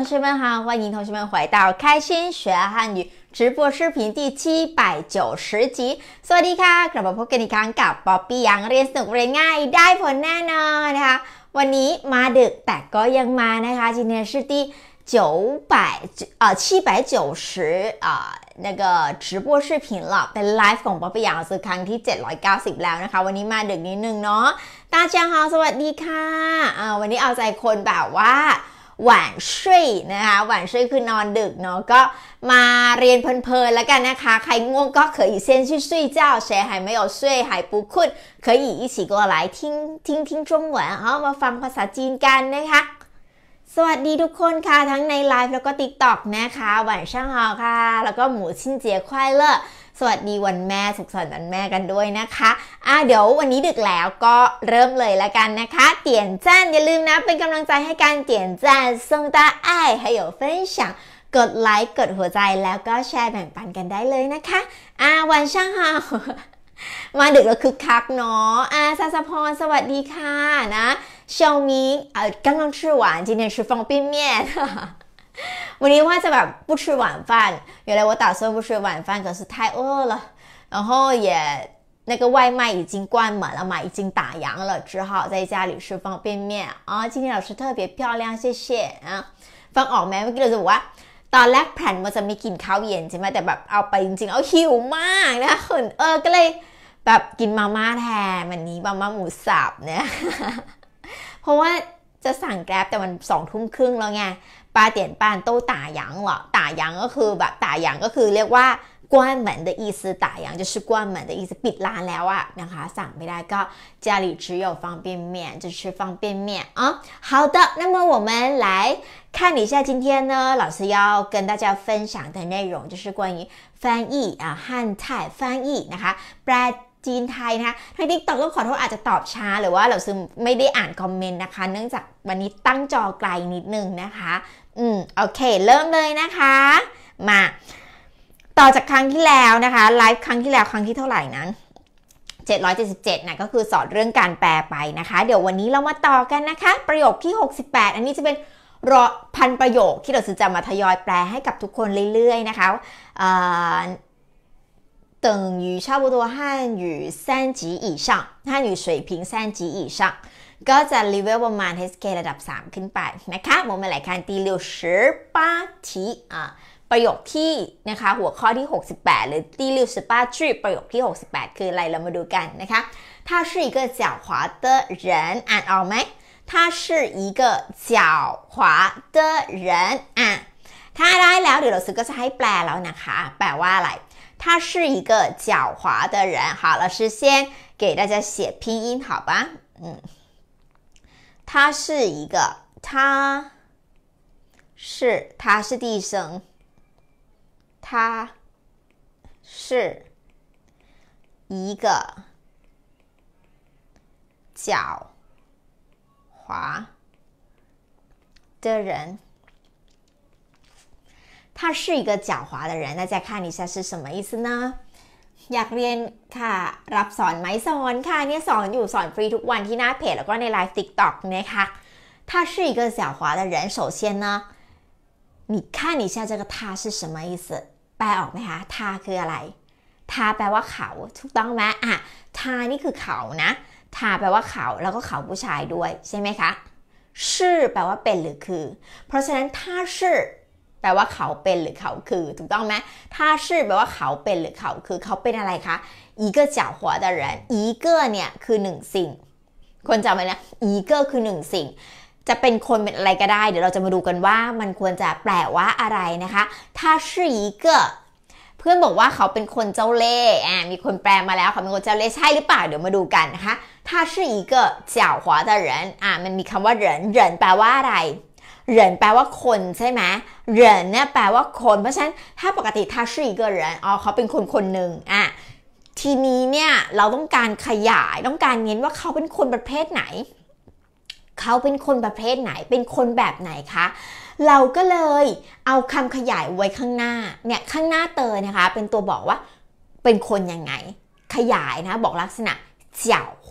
同学们好，欢迎同学们回到开心学汉语直播视频第七百九十集。สวัสดีค่ะกลับมาพบกันอีกครั้งกับป๊อบปี้ยังเรียนสนุกเรียนง่ายได้ผลแน่นอนนะคะวันนี้มาดึก แต่ก็ยังมานะคะ今天是第九百呃七百九十啊那个直播视频了เป็นไลฟ์ของป๊อบปี้ยังคือครั้งที่เเจ็ดร้้อยกาสิบแล้วนะคะวันนี้มาดึกนิดนึงเนาะตาเจ้าฮาสวัสดีค่ะอ่าวันนี้เอาใจคนแบบว่าหวานชยนะคะหวานชยคือนอนดึกเนาะ ก็มาเรียนเพลินๆแล้วกันนะคะ ใครง่วงก็可以先去睡觉谁还没有睡还不困可以一起过来听听听中文เอามาฟังภาษาจีนกันนะคะ สวัสดีทุกคนค่ะทั้งในไลฟ์แล้วก็ติ๊กต็อกนะคะหวานช่างฮอค่ะ แล้วก็หมูชิ้นเจียควายเลอร์สวัสดีวันแม่สุขสันต์วันแม่กันด้วยนะคะ อ่ะเดี๋ยววันนี้ดึกแล้วก็เริ่มเลยละกันนะคะเตียนจ้านอย่าลืมนะเป็นกำลังใจให้การเตียนจ้านส่งตาไอให้有分享กดไลค์กดหัวใจแล้วก็แชร์แบ่งปันกันได้เลยนะคะ อ่า วันช่างเฮามาดึกแล้วคึกคักเนาะ อ่าซาสพรสวัสดีค่ะนะเชวมิงเอ่อกำลังชหว吃完今天吃方便面วันนี้ว่าจะแบ不吃晚饭，原来我打算不吃晚饭，可是太饿了，然后也那个外卖已经关门了嘛，已经打烊了，只好在家里吃方便面啊。今天老师特别漂亮，谢谢啊。ฟังออกไหมเมื่อกี้เราจะบอกว่าตอนแรกแผนว่าจะไม่กินข้าวเย็นใช่ไหมแต่แบบเอาไปจริงๆเอาหิวมากนะเขินเออก็เลยแบบกินมาม่าแทนวันนี้มาม่าหมูสับเนี่ย เพราะว่าจะสั่งแกร็บแต่มันสองทุ่มครึ่งแล้วไง八点半都打烊了，打烊了喝吧，打烊了就是叫“关”门的意思。打烊就是关门的意思，闭关了啊。那后上没来哥，家里只有方便面，就吃方便面啊。好的，那么我们来看一下今天呢，老师要跟大家分享的内容，就是关于翻译啊，汉泰翻译，那后 bread。จีนไทยนะคะทางทิกตอกก็ขอโทษอาจจะตอบช้าหรือว่าเราซึมไม่ได้อ่านคอมเมนต์นะคะ เนื่องจากวันนี้ตั้งจอไกลนิดนึงนะคะอืมโอเค เริ่มเลยนะคะมาต่อจากครั้งที่แล้วนะคะไลฟ์ครั้งที่แล้วครั้งที่เท่าไหร่นั้น777นะก็คือสอนเรื่องการแปลไปนะคะ เดี๋ยววันนี้เรามาต่อกันนะคะประโยคที่ 68 อันนี้จะเป็นรอพันประโยคที่เราจะมาทยอยแปลให้กับทุกคนเรื่อยๆนะคะ等于差不多汉语三级以上，汉语水平三级以上，ก็จะ level ประมาณ HK ระดับ 3 ขึ้นไปนะคะมม我们ี看第ทีอ่าประโยคที่นะคะหัวข้อที่ 68 หรือี第六十八句ประโยคที่ 68 คืออะไรเรามาดูกันนะคะ他是一个狡猾的人อ่านออกไหม他是一个狡猾的人อ่ะถ้าได้แล้วเดี๋ยวเราซื้อก็จะให้แปลแล้วนะคะแปลว่าอะไร他是一个狡猾的人。好，老师先给大家写拼音，好吧？嗯，他是一个，他是他是第一声，他是一个狡猾的人。他是一个狡猾的人，大家看一下是什么意思呢？อยากเรียนค่ะรับสอนไหมสอนค่ะเนี่ยสอนอยู่สอนฟรีทุกวันที่หน้าเพจแล้วก็ในไลฟ์ติ๊กต็อกนะคะ他是一个狡猾的人首先呢你看一下这个他是什么意思แปลออกไหมคะาคืออะไราแปลว่าเขาถูกต้องไหมอ่ะานี่คือเขานะาแปลว่าเขาแล้วก็เขาผู้ชายด้วยใช่ไหมคะ是แปลว่าเป็นหรือคือ เพราะฉะนั้น他是แปลว่าเขาเป็นหรือเขาคือถูกต้องไหมถ้าชื่อแปลว่าเขาเป็นหรือเขาคือเขาเป็นอะไรคะอีเกอร์เจ้าหัวด人一个เนี่ยคือหนึ่งสิ่งคนจำไว้นะอีเกอร์คือหนึ่งสิ่งจะเป็นคนเป็นอะไรก็ได้เดี๋ยวเราจะมาดูกันว่า มันควรจะแปลว่าอะไรนะคะถ้าชื่ออีเกอร์เพื่อนบอกว่าเขาเป็นคนเจ้าเล่ห์อ่ามีคนแปลมาแล้วเขาเป็นคนเจ้าเล่ห์ใช่หรือเปล่าเดี๋ยวมาดูกันนะคะถ้าชื่ออีเกอร์เจ้าหัว人อ่ามันมีคำว่า人人แปลว่าอะไรเหรินแปลว่าคนใช่ไหมเหรินเนี่ยแปลว่าคน เพราะฉะนั้น ถ้าปกติา他หรินอ๋อเขาเป็นคนคนหนึ่งอ่ะทีนี้เนี่ย เราต้องการขยายต้องการเน้นว่าเขาเป็นคนประเภทไหน เขาเป็นคนประเภทไหน เป็นคนแบบไหนคะเราก็เลยเอาคำขยายไว้ข้างหน้า เนี่ยข้างหน้าเต์นะคะ เป็นตัวบอกว่าเป็นคนยังไง ขยายนะ บอกลักษณะ狡猾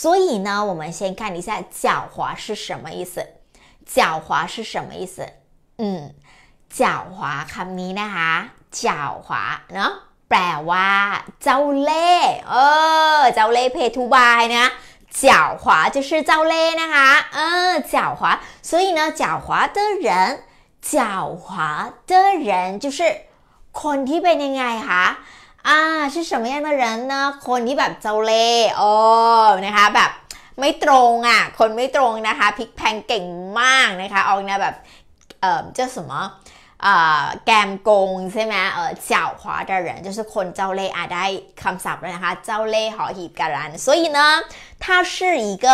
所以呢我们先看一下狡猾是什么意思狡猾是什么意思อืม狡猾คำนี้นะคะ狡猾เนาะแปลว่า เจ้าเล่เออเจ้าเล่เพทุบายนะ狡猾就是ล่นะคะอ嗯，狡猾。所以呢，狡猾的人，狡猾的人就是คนที่เป็นยังไงคะอ่า是什么样的人呢คนที่แบบเจ้าเล่์โอ้นะคะแบบไม่ตรงอ่ะ คนไม่ตรงนะคะ พิกแพงเก่งมากนะคะ ออกแนวแบบ เอ่อเจ้สมอแกมโกงใช่ไหมเออเจ้าขวาย人就是คนเจ้าเล่ห์อาะได้คำศัพท์แล้วนะคะ เจ้าเล่ห์หอหีบการัน所以呢他是一个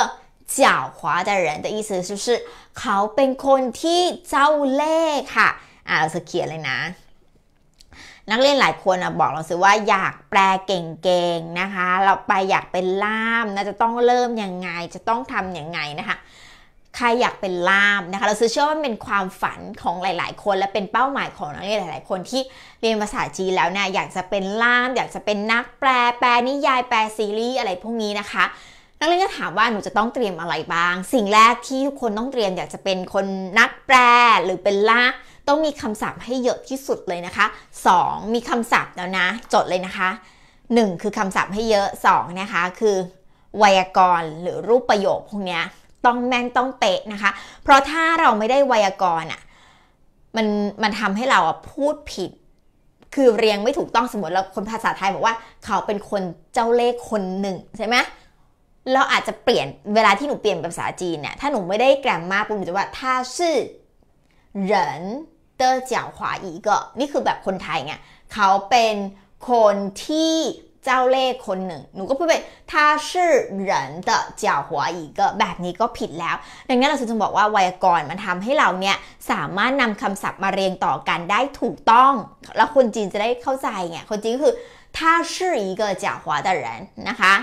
狡猾的人的意思就是เขาเป็นคนที่เจ้าเล่ห์ค่ะอ่าเราจะเขียนเลยนะนักเรียนหลายคนบอกเราสิว่าอยากแปลเก่งๆนะคะ เราไปอยากเป็นล่ามนะจะต้องเริ่มยังไงจะต้องทำยังไงนะคะใครอยากเป็นล่ามนะคะเราซื้อเชื่อว่าเป็นความฝันของหลายๆ คนและเป็นเป้าหมายของนักเรียนหลายๆ คนที่เรียนภาษาจีนแล้วเนี่ยอยากจะเป็นล่าม อยากจะเป็นนักแปลแปลนิยายแปลซีรีส์อะไรพวกนี้นะคะนักเรียนก็ถามว่าหนูจะต้องเตรียมอะไรบ้าง สิ่งแรกที่ทุกคนต้องเตรียมอยากจะเป็นคนนักแปลหรือเป็นล่ามต้องมีคำศัพท์ให้เยอะที่สุดเลยนะคะ2มีคำศัพท์แล้วนะ จดเลยนะคะ1คือคำศัพท์ให้เยอะ2นะคะคือไวยากรณ์หรือรูปประโยคพวกนี้ต้องแม่นต้องเป๊ะนะคะ เพราะถ้าเราไม่ได้ไวยากรณ์อ่ะมันมันทำให้เราพูดผิด คือเรียงไม่ถูกต้องสมมติเราคนภาษาไทยบอกว่า เขาเป็นคนเจ้าเลขคนหนึ่งใช่ไหมเราอาจจะเปลี่ยนเวลาที่หนูเปลี่ยนภาษาจีนเนี่ยถ้าหนูไม่ได้แกรมมาปุ๊บหนูจะว่าท่าชื่อเหรินเตอร์เจียวขวาอีก็นี่คือแบบคนไทยไงเขาเป็นคนที่เจ้าเล่ห์คนหนึ่งหนูก็พูดไปถ้าชื่อเหรนเตอเจีาหัวอีก็แบบนี้ก็ผิดแล้วดังนั้นเราจึงบอกว่าไวยากรณ์มันทำให้เราเนี่ยสามารถนำคำศัพท์มาเรียงต่อกันได้ถูกต้อง แล้วคนจีนจะได้เข้าใจไงคนจีนคือถ้าชื่ออีกเจีาหัวแต่人นะคะ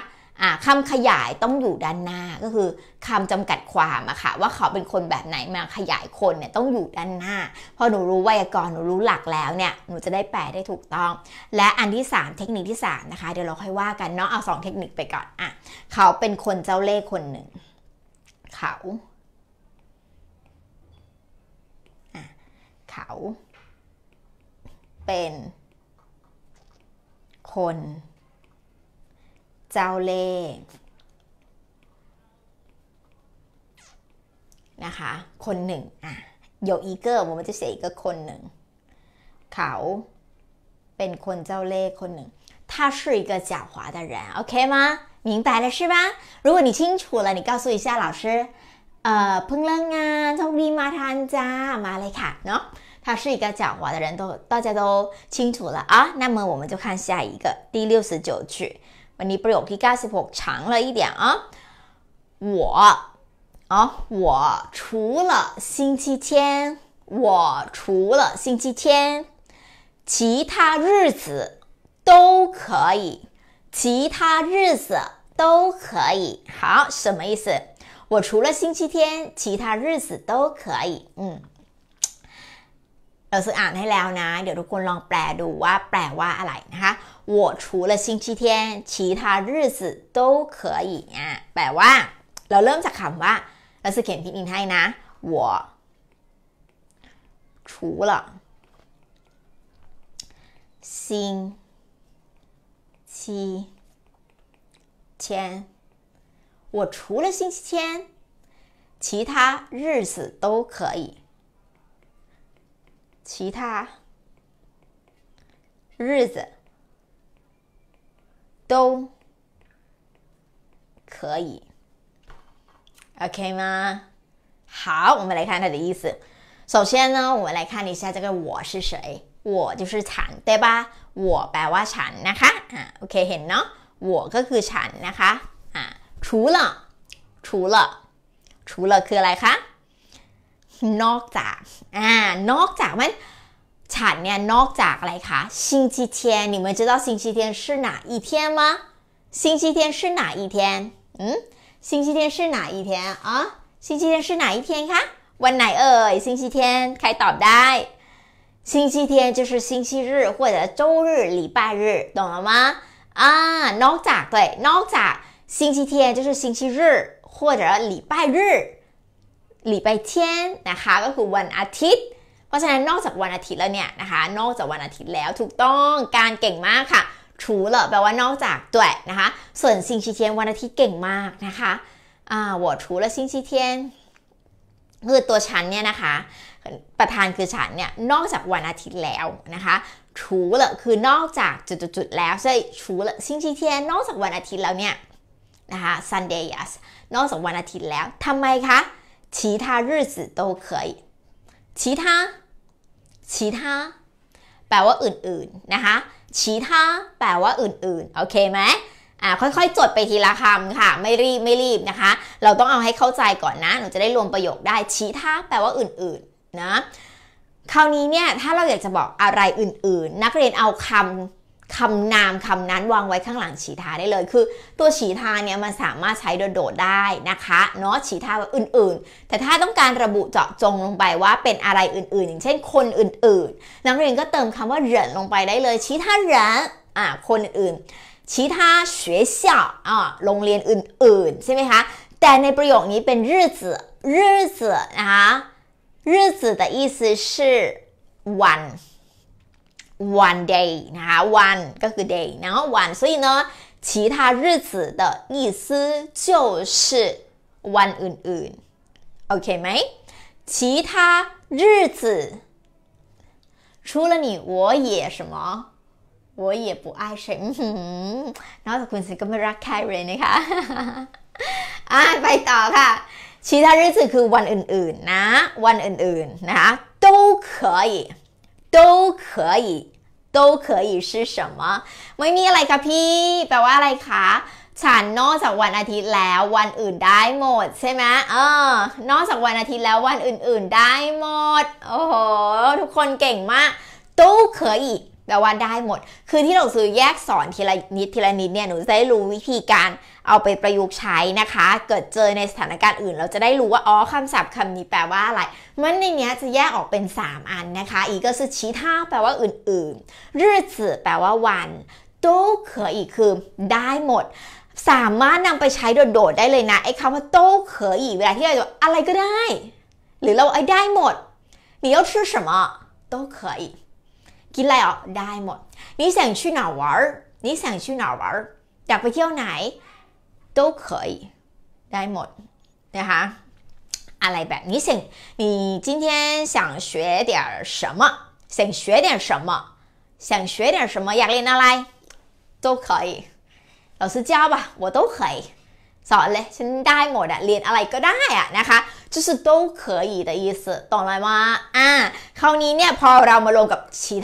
คำขยายต้องอยู่ด้านหน้าก็คือคำจำกัดความอะค่ะว่าเขาเป็นคนแบบไหนมาขยายคนเนี่ยต้องอยู่ด้านหน้าพอหนูรู้ไวยากรณ์หนูรู้หลักแล้วเนี่ยหนูจะได้แปลได้ถูกต้อง และอันที่ 3 เทคนิคที่3นะคะเดี๋ยวเราค่อยว่ากันเนาะเอา2เทคนิคไปก่อนอะเขาเป็นคนเจ้าเล่ห์คนหนึ่ง เขาเขา เป็น คนเจ้าเล่นะคะคนหนึ่งอ่ะโยอีเกอร์ผมจะเสียอีกคนหนึ่งเขาเป็นคนเจ้าเล่ห์คนหนึ่ง他是一个狡猾的人，OK 吗？明白了是吧？如果你清楚了，你告诉一下老师。เอ่อเพิ่งเลิกงานโชคดีมาทานจ้ามาเลยค่ะเนาะ他是一个狡猾的人都大家都清楚了啊那么我们就看下一个第六十九句你不是有给加几步长了一点啊？我啊，我除了星期天，我除了星期天，其他日子都可以，其他日子都可以。好，什么意思？我除了星期天，其他日子都可以。嗯。เราซื้ออ่านให้แล้วนะ เดี๋ยวทุกคนลองแปลดูว่า แปลว่าอะไรนะคะ我除了星期天其他日子都可以อ่ะแปลว่าเราเริ่มจากคำว่าเราจะเขียนพินอินให้นะ我除了星期天我除了星期天其他日子都可以其他日子都可以，OK 吗？好，我们来看它的意思。首先呢，我们来看一下这个我是谁，我就是产，对吧？我白蛙产，那哈啊，OK，很 n o 我个个产，那哈啊。除了除了除了，克莱来นอกจาก啊，นอกจาก产呢？นอกจาก星期天，你们知道星期天是哪一天吗？星期天是哪一天？嗯，星期天是哪一天啊？星期天是哪一天？看，万乃二，星期天开导带。星期天就是星期日或者周日、礼拜日，懂了吗？啊，นอกจาก对，นอกจาก星期天就是星期日或者礼拜日。หลีไปเทียนนะคะก็คือวันอาทิตย์ เพราะฉะนั้นนอกจากวันอาทิตย์แล้วเนี่ยนะคะ นอกจากวันอาทิตย์แล้วถูกต้องการเก่งมากค่ะถูเหรอแปลว่านอกจากตัวนะคะส่วนซิงชีเทียนวันอาทิตย์เก่งมากนะคะอ่าีเทียนคือตัวฉันเนี่ยนะคะ ประธานคือฉันเนี่ยนอกจากวันอาทิตย์แล้วนะคะถูเลยคือนอกจากจุดๆแล้วใช่ถูเลยซิงชีเทียนนอกจากวันอาทิตย์แล้วเนี่ยนะคะ Sunday yes นอกจากวันอาทิตย์แล้วทำไมคะ其他日子都可以其他其他แปลว่าอื่นๆนะคะ其他แปลว่าอื่นๆโอเคไหมอ่าค่อยๆ จดไปทีละคำค่ะไม่รีบไม่รีบนะคะ เราต้องเอาให้เข้าใจก่อนนะหนูจะได้รวมประโยคได้ชี้ท่าแปลว่าอื่นๆนะคราวนี้เนี่ยถ้าเราอยากจะบอกอะไรอื่นๆ นักเรียนเอาคำคำนามคำนั้นวางไว้ข้างหลังฉีทาได้เลย คือตัวฉีทาเนี่ยมันสามารถใช้โดดๆได้นะคะเนาะฉีทาอื่นๆ แต่ถ้าต้องการระบุเจาะจงลงไปว่าเป็นอะไรอื่นๆ อย่างเช่นคนอื่นๆ นักเรียนก็เติมคำว่า เหรินลงไปได้เลย ฉีทาเหรินอ่าคนอื่นๆฉีทา学校อ่าโรงเรียนอื่นๆ ใช่ไหมคะ แต่ในประโยคนี้เป็น日子日子นะคะ日子的意思是วัน One day，然后 one，个个 day，然后 one，所以呢，其他日子的意思就是 one 嗯嗯 o k 没？其他日子除了你，我也什么？我也不爱谁。嗯哼，然后他平时根本拉开人，r r y 你看，啊，拜倒了。其他日子就是 one 嗯嗯，่ one 嗯嗯，่都可以。都可以都可以是什么ไม่มีอะไรค่ะพี่ แปลว่าอะไรคะ ฉันนอกจากวันอาทิตย์แล้ววันอื่นได้หมดใช่ไหมเออนอกจากวันอาทิตย์แล้ววันอื่นๆได้หมดโอ้โหทุกคนเก่งมากตู้เคยอีกแปลว่าได้หมด คือที่นังซื้อแยกสอนทีละนิดทีละนิดเนี่ยหนูจะได้รู้วิธีการเอาไปประยุกต์ใช้นะคะ เกิดเจอในสถานการณ์อื่น เราจะได้รู้ว่าอ๋อคำศัพท์คำนี้แปลว่าอะไร มันในนี้จะแยกออกเป็น 3 อันนะคะ อีกก็คือชี้ท่าแปลว่าอื่นๆรื่อจือแปลว่าวัน โต้เขออีกคือได้หมด สามารถนำไปใช้โดดๆได้เลยนะไอ้คำว่าโต้เขออีกเวลาที่เราอะไรก็ได้ หรือเราไอ้ได้หมด你要吃什么都可以吃来哦，n d 你想去哪玩儿？你想去哪玩儿？要ไปเที่ยวไหน，都可以，得模。那哈，阿来吧。你想，你今天想学点什么？想学点什么？想学点什么？要丽娜来，都可以。老师教吧，我都可以。好嘞，m o n d 练阿来，可得啊，那哈。就是都可以的意思，懂了吗？啊，คราวนี้เนี่ยพอเรามาลงกับ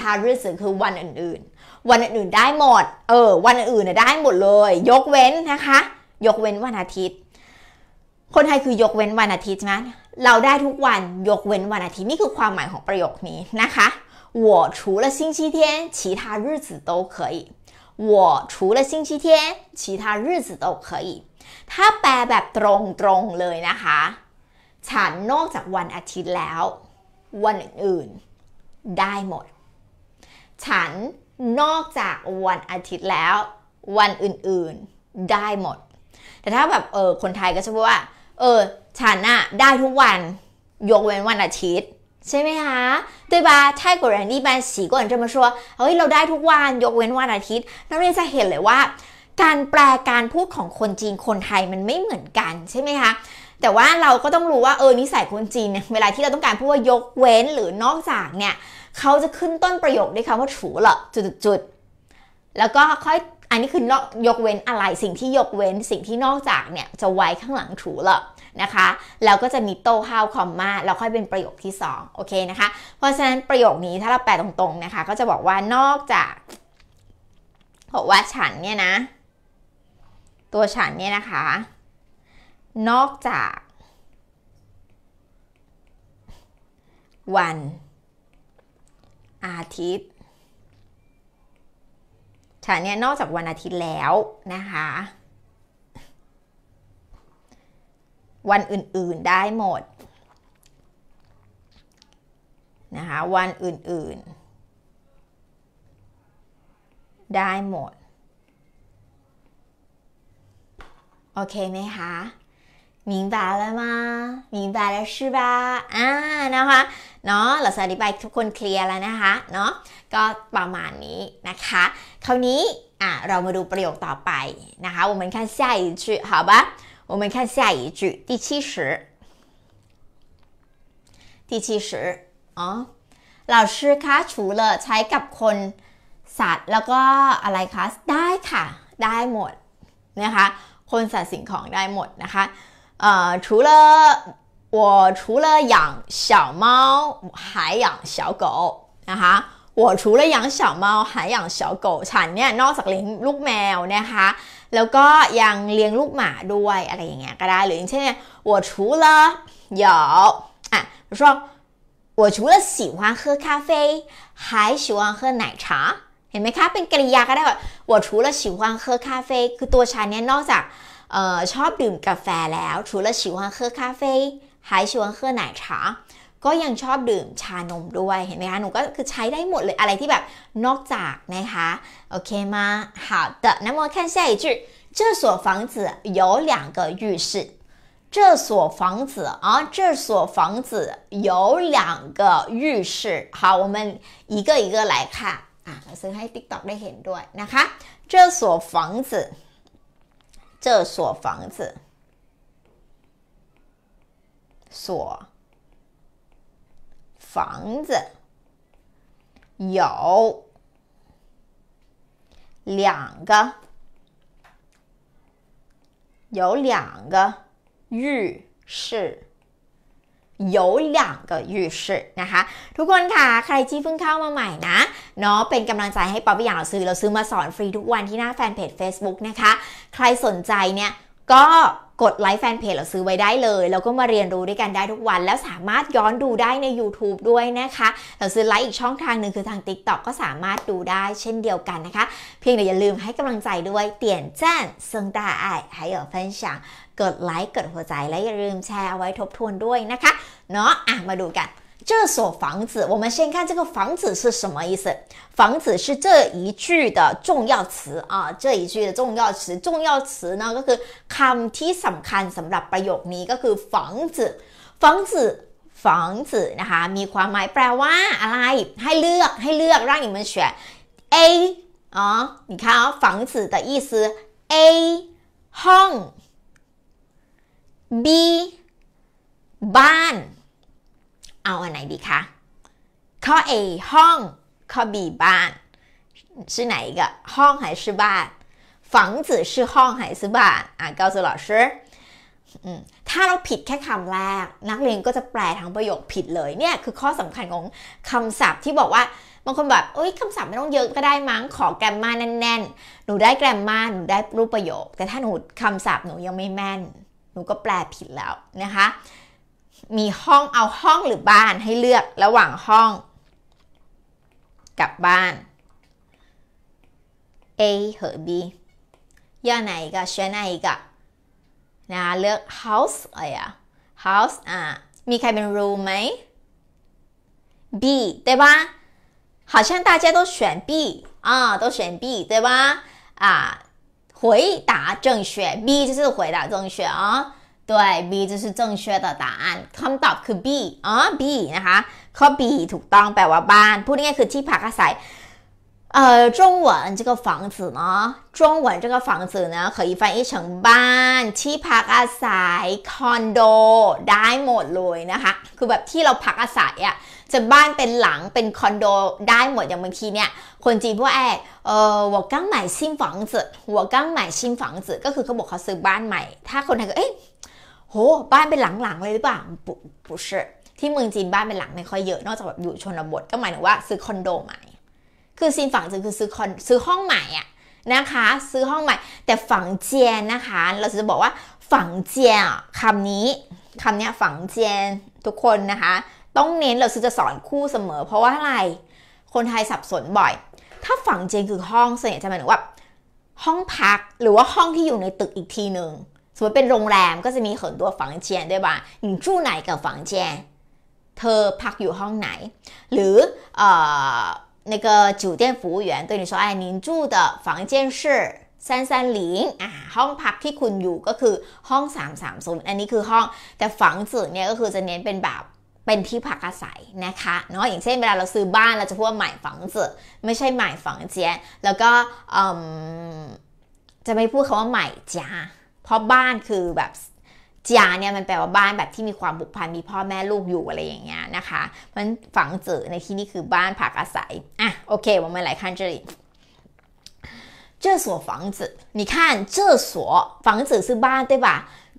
าริสคือวันอื่นๆ วันอื่นๆได้หมดเออวันอื่นๆเนี่ยได้หมดเลย ยกเว้นนะคะ ยกเว้นวันอาทิตย์ คนไทยคือยกเว้นวันอาทิตย์ใช่ไหมเราได้ทุกวันยกเว้นวันอาทิตย์นี่คือความหมายของประโยคนี้นะคะ我除了星期天，其他日子都可以。我除了星期天，其他日子都可以。ถ้าแปลแบบตรงๆเลยนะคะฉันนอกจากวันอาทิตย์แล้ว วันอื่นๆ ได้หมด ฉันนอกจากวันอาทิตย์แล้ว วันอื่นๆ ได้หมด แต่ถ้าแบบเออคนไทยก็จะพูดว่าเออฉันอะได้ทุกวัน ยกเว้นวันอาทิตย์ใช่ไหมคะ้วยีก่อนจะมาชัวเฮ้ยเราได้ทุกวันยกเว้นวันอาทิตย์ นักเรียนจะเห็นเลยว่า การแปลการพูดของคนจีนคนไทยมันไม่เหมือนกันใช่ไหมคะแต่ว่าเราก็ต้องรู้ว่าเออนิสัยคนจีนเนี่ยเวลาที่เราต้องการพูดว่ายกเว้นหรือนอกจากเนี่ยเขาจะขึ้นต้นประโยคด้วยคำว่าถูเหรอจุดๆแล้วก็ค่อยอันนี้คือนอกยกเว้นอะไรสิ่งที่ยกเว้น สิ่งที่นอกจากเนี่ยจะไว้ข้างหลังถูเหรอนะคะแล้วก็จะมีโต้ห้าวคอมมาแล้วค่อยเป็นประโยคที่2โอเคนะคะ เพราะฉะนั้นประโยคนี้ถ้าเราแปลตรง ๆนะคะ ก็จะบอกว่านอกจากบอกว่าฉันเนี่ยนะ ตัวฉันเนี่ยนะคะนอกจากวัน อาทิตย์ฉันเนี่ยนอกจากวันอาทิตย์แล้วนะคะ วันอื่นๆได้หมดนะคะ วันอื่นๆ ได้หมด โอเคไหมคะ明白了吗？明白了是吧？อ่านะคะ เนาะเราสาธิบายทุกคนเคลียร์แล้วนะคะ เนาะก็ประมาณนี้นะคะคราวนี้ อ่ะ เรามาดูประโยคต่อไปนะคะ我们看下一句好吧我们看下一句第七十第七十อ๋อเราชต่อคะดูเ่อใช้กับคนสัตว์แล้วก็อะไรคะได้ค่ะ ได้หมดนะคะคนสัตว์สิ่งของได้หมดนะคะ呃，除了我除了养小猫，还养小狗。啊哈，我除了养小猫，还养小狗。Chain 呢，นอกจากเลี้ยงลูกแมวนะคะ，แล้วก็ยังเลี้ยงลูกหมาด้วยอะไรอย่างเงี้ยก็ได้。า或者像呢，我除了有啊，比如说我除了喜欢喝咖啡，还喜欢喝奶茶。เห็นไหมคะเป็นกริยาก็ได้หมา我除了喜欢喝咖啡，คือตัว chain เนี้ยนอกจาก呃ชอบดื่มกาแฟแล้ว除了喜欢喝咖啡还喜欢喝奶茶ก็ยังชอบดื่มชานมด้วยเห็นไหมคะหนูก็คือใช้ได้หมดเลยอะไรที่แบบนอกจากนะคะโอเคมา好的那么看下一句这所房子有两个浴室这所房子啊，这所房子有两个浴室。好，我们一个一个来看啊，ซื้ให้ TikTok ได้เห็นด้วยนะคะ。这所房子这所房子，所房子有两个，有两个浴室。ย有两个浴室นะคะทุกคนค่ะใครที่เพิ่งเข้ามาใหม่นะเนาะเป็นกำลังใจให้ป๊อปปี้อย่างเราซื้อเราซื้อมาสอนฟรีทุกวันที่หน้าแฟนเพจ Facebook นะคะใครสนใจเนี่ยก็กดไลค์แฟนเพจเราซื้อไว้ได้เลยแล้วก็มาเรียนรู้ด้วยกันได้ทุกวันแล้วสามารถย้อนดูได้ใน YouTube ด้วยนะคะเราซื้อไลค์อีกช่องทางหนึ่ง คือทาง TikTok ก็สามารถดูได้เช่นเดียวกันนะคะเพียงแต่อย่าลืมให้กำลังใจด้วยเตียนแจ้นเซิงตาไอ还有分享กดไลค์กดหัวใจและอย่าลืมแชร์เอาไว้ทบทวนด้วยนะคะเนาะอ่ะมาดูกัน这所房子，我们先看这个房子是什么意思？房子是这一句的重要词啊，这一句的重要词，重要词呢ก็คือคำที่สำคัญสำหรับประโยคนี้ก็คือ房子房子房子นะคะมีความหมายแปลว่าอะไร ให้เลือกให้เลือกร่าง你们选 A 啊，你看啊，房子的意思 A ห้อง B บ้าน เอาอันไหนดีคะ ข้อ A ห้องข้อ B บ้าน是哪一个ห้อง还是บ้าน房子是ห้อง还是บ้าน อ่ะ告诉老师ถ้าเราผิดแค่คำแรก นักเรียนก็จะแปลทั้งประโยคผิดเลยเนี่ย คือข้อสำคัญของคำศัพท์ที่บอกว่าบางคนแบบเอ้ยคำศัพท์ไม่ต้องเยอะก็ได้มั้งขอแกรมมาแน่นๆหนูได้แกรมมาหนูได้รูปประโยค แต่ถ้าหนูคำศัพท์หนูยังไม่แม่นหนูก็แปลผิดแล้วนะคะ มีห้องเอาห้องหรือบ้านให้เลือกระหว่างห้อง กับบ้าน A หรอ B ไห要哪ชื่อไหนนกะเลือก house อะไรอะ house อ่ะ มีใครเป็น room ไหม B ใช่对ะ好像大家都选 B 啊都选 B 对吧啊回答正确，B 就是回答正确啊。对，B 就是正确的答案คำตอบคือ B อ๋อ B นะคะข้อ B ถูกต้องแปลว่าบ้าน พูดง่ายคือที่พักอาศัยเอ่อ中文这个房子呢中文这个房子呢可以翻译成บ้านที่พักอาศัย c o น d o ได้หมดเลยนะคะคือแบบที่เราพักอาศัยอะ่ะจะบ้านเป็นหลังเป็นคอนโด ได้หมดอย่างบางทีเนี่ย คนจีนพวกแอดเออ我刚买新房子我刚买新房子ก็คือเขาบอกเขาซื้อบ้านใหม่ ถ้าคนไทยก็เอ๊ะโหบ้านเป็นหลังๆเลยหรือเปล่าปุ๊บปุ๊บที่เมืองจีนบ้านเป็นหลังไม่ค่อยเยอะนอกจากแบบอยู่ชนบทก็หมายถึงว่าซื้อคอนโดใหม่คือซินฝังจืคือซื้อคอนซื้อห้องใหม่อะนะคะ ซื้อห้องใหม่ แต่ฝังเจียนนะคะ เราจะบอกว่าฝังเจียนคำนี้คำนี้ฝังเจียนทุกคนนะคะต้องเน้นเราซื้อจะสอนคู่เสมอ เพราะว่าอะไร คนไทยสับสนบ่อย ถ้าฝั่งเจนคือห้องเสียนจะหมายถึงว่า ห้องพักหรือว่าห้องที่อยู่ในตึกอีกทีหนึ่งสมมติเป็นโรงแรมก็จะมีเขินตัวฝังเจียนด้วยบ่าอยู่จู้ไหนกับฝังเจียนเธอพักอยู่ห้องไหน หรือเอ่อ那个酒店服务员对你说哎您住的房间是三三零อ่าห้องพักที่คุณอยู่ก็คือห้องสสาามมศูนย์อันนี้คือห้องแต่ฝังจื่เนี่ยก็คือจะเน้นเป็นแบบเป็นที่พักอาศัยนะคะเนาะอย่างเช่นเวลาเราซื้อบ้านเราจะพูดว่าหมายฝังเจอไม่ใช่หมายฝังเจียแล้วก็จะไม่พูดคาว่าหมายจ้าเพราะบ้านคือแบบจ้าเนี่ยมันแปลว่าบ้านแบบที่มีความบุกพันมีพ่อแม่ลูกอยู่อะไรอย่างเงี้ยนะคะ เพราะนฝังเจอในที่นี้คือบ้านพักอาศัยอ่ะโอเคาามขั้นจะ这所房子你看这所房子是บ้าน对吧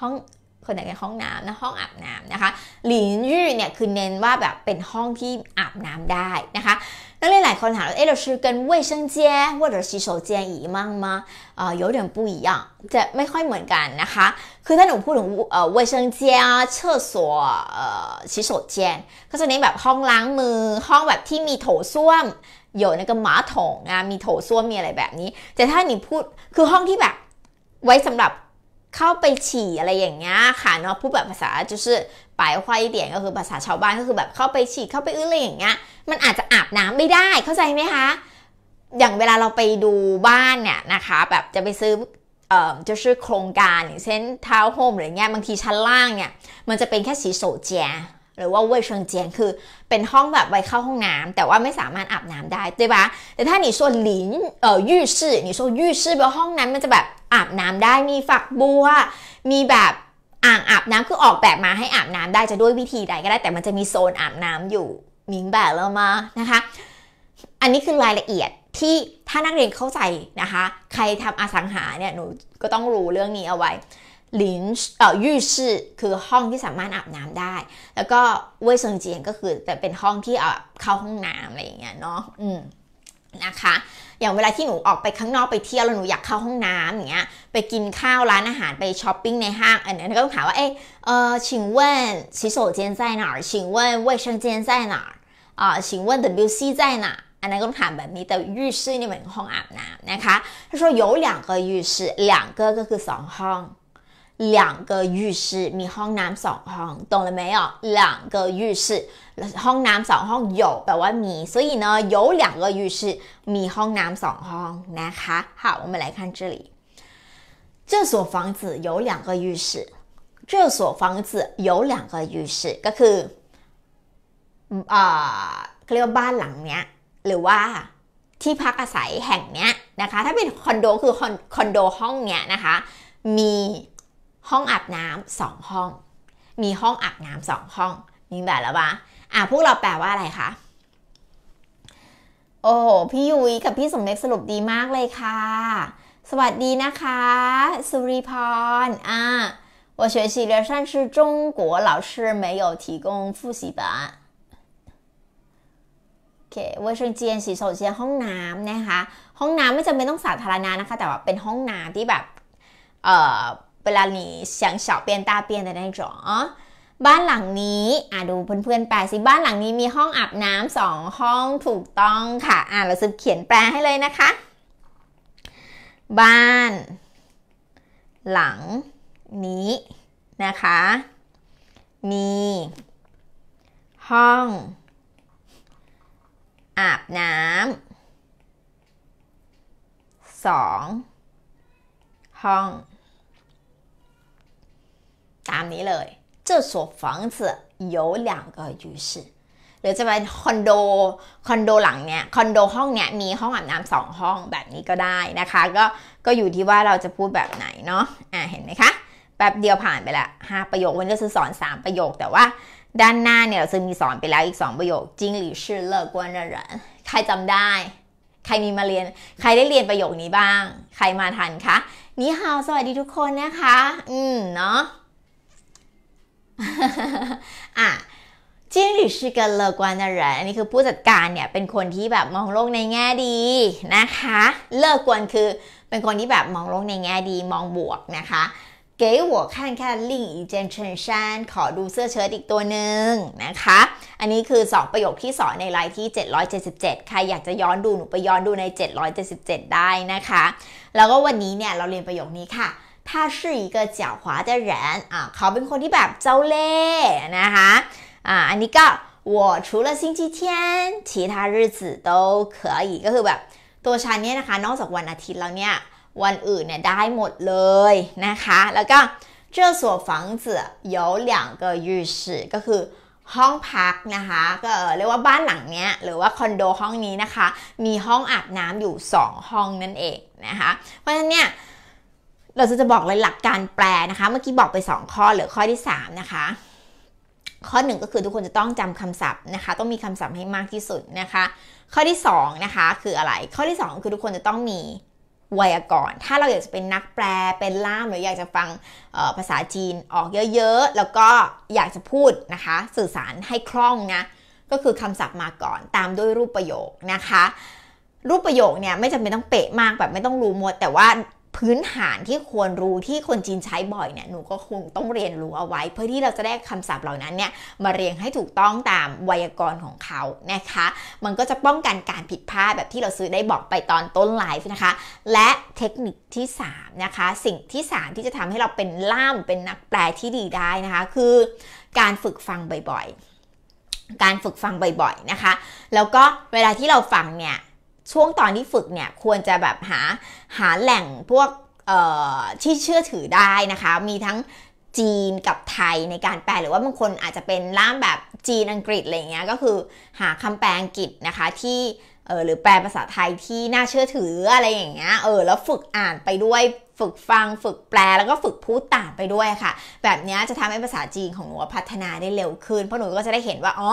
ห้องคนไหนในห้องน้ำนะห้องอาบน้ำนะคะหลินยู้เนี่ยคือเน้นว่าแบบเป็นห้องที่อาบน้ำได้นะคะน่เเลลยยหาาคถม那另ชื่อกัน卫生间或者洗手间一样吗？อ有点不一样，จะไม่ค่อยเหมือนกันนะคะคือถ้าหนูพูดถึงเอ่อ卫生间啊厕所เอ่อ洗手间ก็จะเน้นแบบห้องล้างมือห้องแบบที่มีโถส้วม有那个马桶啊มีโถส้วมมีอะไรแบบนี้แต่ถ้าหนูพูดคือห้องที่แบบไว้สำหรับเข้าไปฉี่อะไรอย่างเงี้ยค่ะเนาะพูดแบบภาษาจ就是ปลายควายเดียนก็คือภาษาชาวบ้านก็คือแบบเข้าไปฉี่เข้าไปอื้ออะไรอย่างเงี้ยมันอาจจะอาบน้ำไม่ได้เข้าใจไหมคะอย่างเวลาเราไปดูบ้านเนี่ยนะคะแบบจะไปซื้อเอ่อจะชื่อโครงการอย่างเช่นทาวน์โฮมหรือเงี้ยบางทีชั้นล่างเนี่ยมันจะเป็นแค่สีโสเจียหรือว่าเวชเชิงเจียนคือ เป็นห้องแบบไว้เข้าห้องน้ำ แต่ว่าไม่สามารถอาบน้ำได้ปะแต่ถ้า你说淋เอ่อ浴室你说浴室แบบห้องนั้นมันจะแบบอาบน้ำได้มีฝักบัวมีแบบอ่างอาบน้ำคือออกแบบมาให้อาบน้ำได้จะด้วยวิธีใดก็ได้แต่มันจะมีโซนอาบน้ำอยู่มิงแบบแล้วมานะคะอันนี้คือรายละเอียดที่ถ้านักเรียนเข้าใจนะคะ ใครทำอสังหาเนี่ยหนูก็ต้องรู้เรื่องนี้เอาไว้หลินเอ่อ่อคือห้องที่สามารถอาบน้ำได้ แล้วก็เว่ยเซิงเจียนก็คือแต่เป็นห้องที่เอ่อเข้าห้องน้ำอะไรอย่างเงี้ยเนาะอืมนะคะอย่างเวลาที่หนูออกไปข้างนอกไปเที่ยวแล้วหนูอยากเข้าห้องน้ำอย่างเงี้ยไปกินข้าวร้านอาหารไปช้อปปิ้งในห้างอันนี้ก็ต้องถามว่าเอ๊ะเออ请问洗手间在哪儿请问卫生间在哪儿อ่า请问 WC 在哪儿อันนั้นก็ต้องถามแบบนี้แต่浴室นี่เหมือนห้องอาบน้ำนะคะถ้า说有两个浴室两个ก็คือสองห้อง两个浴室，米夯南上夯，懂了没有？两个浴室，夯南上夯有百万米，所以呢，有两个浴室，米夯南上夯，那哈好，我们来看这里，这所房子有两个浴室，这所房子有两个浴室，就是啊，这个班廊面，就是说，这趴个塞้ e c k 呢，那哈，它变 condo，就是 c o n d o c o n d o c o n d o c o n d o c ้ n d o c o n ้ o c o n d o c o n d o c o n d o c o n d o c o n ี o c o n d o c o ห้องอาบน้ำสองห้อง มีห้องอาบน้ำสองห้องนีแบบแล้วปะอ่ะพวกเราแปลว่าอะไรคะ โอ้โหพี่ยุ้ยกับพี่สมเด็จสรุปดีมากเลยค่ะ สวัสดีนะคะสุริพร อ่า我学习的算是中国老师没有提供复习本。โอเคเวอร์ชันเจียนสีโซเชียห้องน้ำนะคะห้องน้ำไม่จำเป็นต้องสาธารณะนะคะแต่ว่าเป็นห้องน้ำที่แบบเอ่อเวลาหนีเสียงเฉาเปลี่ยนตาเปลี่ยน的那种บ้านหลังนี้ อ่ะ ดูเพื่อนเพื่อนแปลสิ บ้านหลังนี้มีห้องอาบน้ำสองห้องถูกต้องค่ะ อ่ะเราซึบเขียนแปลให้เลยนะคะ บ้าน หลัง นี้นะคะ มี ห้อง อาบน้ำสอง ห้องตามนี้เลย这所房子有两个浴室หรือจะเป็นคอนโดคอนโดหลังเนี้ยคอนโดห้องเนี้ยมีห้องอาบน้ำสองห้องแบบนี้ก็ได้นะคะ ก็ก็อยู่ที่ว่าเราจะพูดแบบไหนเนาะอ่าเห็นไหมคะ แป๊บเดียวผ่านไปละห้าประโยค วันนี้จะสอนสามประโยค แต่ว่า ด้านหน้าเนี่ยเราจะมีสอนไปแล้วอีกสองประโยคจิงหรือชื่อเลิกวันรใครจำได้ ใครมีมาเรียน ใครได้เรียนประโยคนี้บ้าง ใครมาทันคะ นี่ฮาวสวัสดีทุกคนนะคะ อืม เนาะอะจิ้งหรอชิกันเลกวานอรไรอันนี้คือผู้จัดการเนี่ยเป็นคนที่แบบมองโลกในแง่ดีนะคะ เลิกกวนคือเป็นคนที่แบบมองโลกในแง่ดีมองบวกนะคะเก看หัวข้衫แค่ลิงอีเจนนชันขอดูเสื้อเชิ้ตอีกตัวหนึ่งนะคะ อันนี้คือ 2 ประโยคที่สอนในไลน์ที่ 777 ใครอยากจะย้อนดูหนูไปย้อนดูใน 777 ได้นะคะ แล้วก็วันนี้เนี่ยเราเรียนประโยคนี้ค่ะ他是一个狡猾的人啊เขาเป็นคนที่แบบเจ้าเล่นะคะอ่าอันนี้ก็我除了星期天其他日子都可以ก็คือแบบตัวฉันเนี่ยนะคะ นอกจากวันอาทิตย์แล้วเนี่ย วันอื่นเนี่ยได้หมดเลยนะคะ แล้วก็这所房子有两个浴室ก็คือห้องพักนะคะก็เรียกว่าบ้านหลังเนี้ยหรือว่าคอนโดห้องนี้นะคะ มีห้องอาบน้ำอยู่2ห้องนั่นเองนะคะ เพราะฉะนั้นเนี่ยเราจะจะบอกเลยหลักการแปลนะคะเมื่อกี้บอกไป 2 ข้อเหลือข้อที่3นะคะข้อ 1 ก็คือทุกคนจะต้องจำคำศัพท์นะคะต้องมีคำศัพท์ให้มากที่สุดนะคะข้อที่2นะคะคืออะไรข้อที่2 คือทุกคนจะต้องมีไวยากรณ์ถ้าเราอยากจะเป็นนักแปล เป็นล่าม หรืออยากจะฟังภาษาจีนออกเยอะๆแล้วก็อยากจะพูดนะคะสื่อสารให้คล่องนะก็คือคำศัพท์มาก่อนตามด้วยรูปประโยคนะคะรูปประโยคเนี่ยไม่จำเป็นต้องเป๊ะมากแบบไม่ต้องรู้หมดแต่ว่าพื้นฐานที่ควรรู้ที่คนจีนใช้บ่อยเนี่ยหนูก็คงต้องเรียนรู้เอาไว้ เพื่อที่เราจะได้คำศัพท์เหล่านั้นเนี่ยมาเรียงให้ถูกต้องตามไวยากรณ์ของเขานะคะ มันก็จะป้องกันการผิดพลาดแบบที่เราซื้อได้บอกไปตอนต้นไลฟ์นะคะและเทคนิคที่ 3 นะคะ สิ่งที่3ที่จะทำให้เราเป็นล่ามเป็นนักแปลที่ดีได้นะคะคือ การฝึกฟังบ่อยๆ การฝึกฟังบ่อยๆนะคะแล้วก็เวลาที่เราฟังเนี่ยช่วงตอนที่ฝึกเนี่ย ควรจะแบบหาหาแหล่งพวกที่เชื่อถือได้นะคะมีทั้งจีนกับไทยในการแปลหรือว่าบางคน อาจจะเป็นล่ามแบบจีนอังกฤษอะไรเงี้ยก็คือหาคำแปลอังกฤษนะคะที่เออหรือแปลภาษาไทยที่น่าเชื่อถืออะไรอย่างเงี้ยเออแล้วฝึกอ่านไปด้วยฝึกฟังฝึกแปลแล้วก็ฝึกพูดตามไปด้วยค่ะ แบบนี้จะทำให้ภาษาจีนของหนูพัฒนาได้เร็วขึ้นเพราะหนูก็จะได้เห็นว่าอ๋อ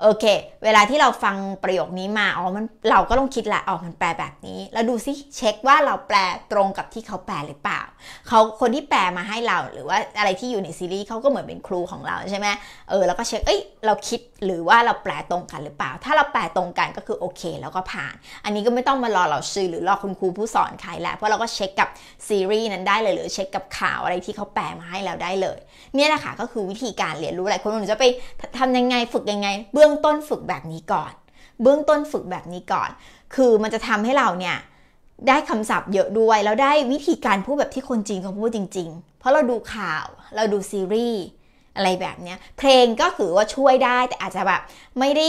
โอเค เวลาที่เราฟังประโยคนี้มา อ๋อ มัน เราก็ต้องคิดแหละอ๋อมันแปลแบบนี้ แล้วดูซิเช็คว่าเราแปลตรงกับที่เขาแปลหรือเปล่า เขาคนที่แปลมาให้เรา หรือว่าอะไรที่อยู่ในซีรีส์เขาก็เหมือนเป็นครูของเราใช่ไหม เออ แล้วก็เช็ค เอ้ย เราคิดหรือว่าเราแปลตรงกันหรือเปล่า ถ้าเราแปลตรงกันก็คือโอเค แล้วก็ผ่าน อันนี้ก็ไม่ต้องมารอเราชื่อหรือรอคุณครูผู้สอนใครแล้วเพราะเราก็เช็คกับซีรีส์นั้นได้เลยหรือเช็คกับข่าวอะไรที่เขาแปลมาให้เราได้เลย เนี่ยแหละค่ะก็คือวิธีการเรียนรู้หลายคนหนูจะไปทำยังไงฝึกยังไง เบื้องต้นฝึกแบบนี้ก่อน เบื้องต้นฝึกแบบนี้ก่อน คือมันจะทำให้เราเนี่ยได้คำศัพท์เยอะด้วยแล้วได้วิธีการพูดแบบที่คนจริงเขาพูดจริง ๆ เพราะเราดูข่าวเราดูซีรีส์อะไรแบบเนี้ยเพลงก็คือว่าช่วยได้ แต่อาจจะแบบไม่ได้